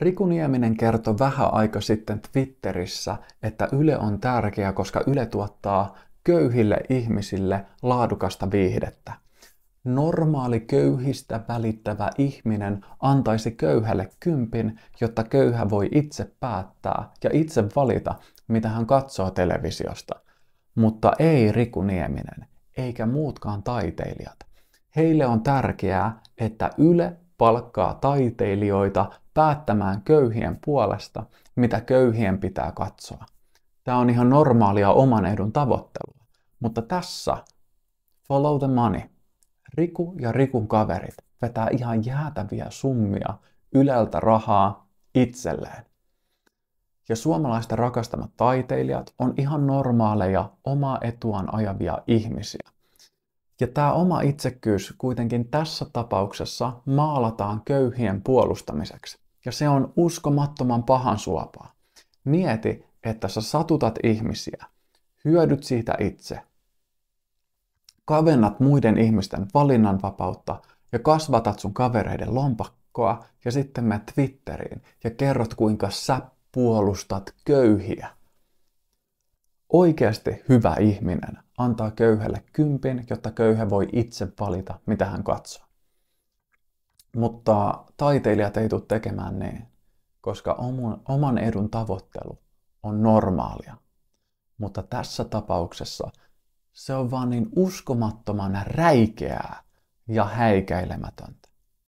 Riku Nieminen kertoi vähän aika sitten Twitterissä, että Yle on tärkeä, koska Yle tuottaa köyhille ihmisille laadukasta viihdettä. Normaali köyhistä välittävä ihminen antaisi köyhälle kympin, jotta köyhä voi itse päättää ja itse valita, mitä hän katsoo televisiosta. Mutta ei Riku Nieminen, eikä muutkaan taiteilijat. Heille on tärkeää, että Yle palkkaa taiteilijoita päättämään köyhien puolesta, mitä köyhien pitää katsoa. Tämä on ihan normaalia oman edun tavoittelua. Mutta tässä follow the money. Riku ja Rikun kaverit vetää ihan jäätäviä summia ylältä rahaa itselleen. Ja suomalaista rakastamat taiteilijat on ihan normaaleja omaa etuaan ajavia ihmisiä. Ja tämä oma itsekkyys kuitenkin tässä tapauksessa maalataan köyhien puolustamiseksi. Ja se on uskomattoman pahan suopaa. Mieti, että sä satutat ihmisiä, hyödyt siitä itse, kavennat muiden ihmisten valinnanvapautta ja kasvatat sun kavereiden lompakkoa ja sitten menet Twitteriin ja kerrot kuinka sä puolustat köyhiä. Oikeasti hyvä ihminen antaa köyhälle kympin, jotta köyhä voi itse valita, mitä hän katsoo. Mutta taiteilijat ei tule tekemään niin, koska oman edun tavoittelu on normaalia. Mutta tässä tapauksessa se on vaan niin uskomattoman räikeää ja häikäilemätöntä.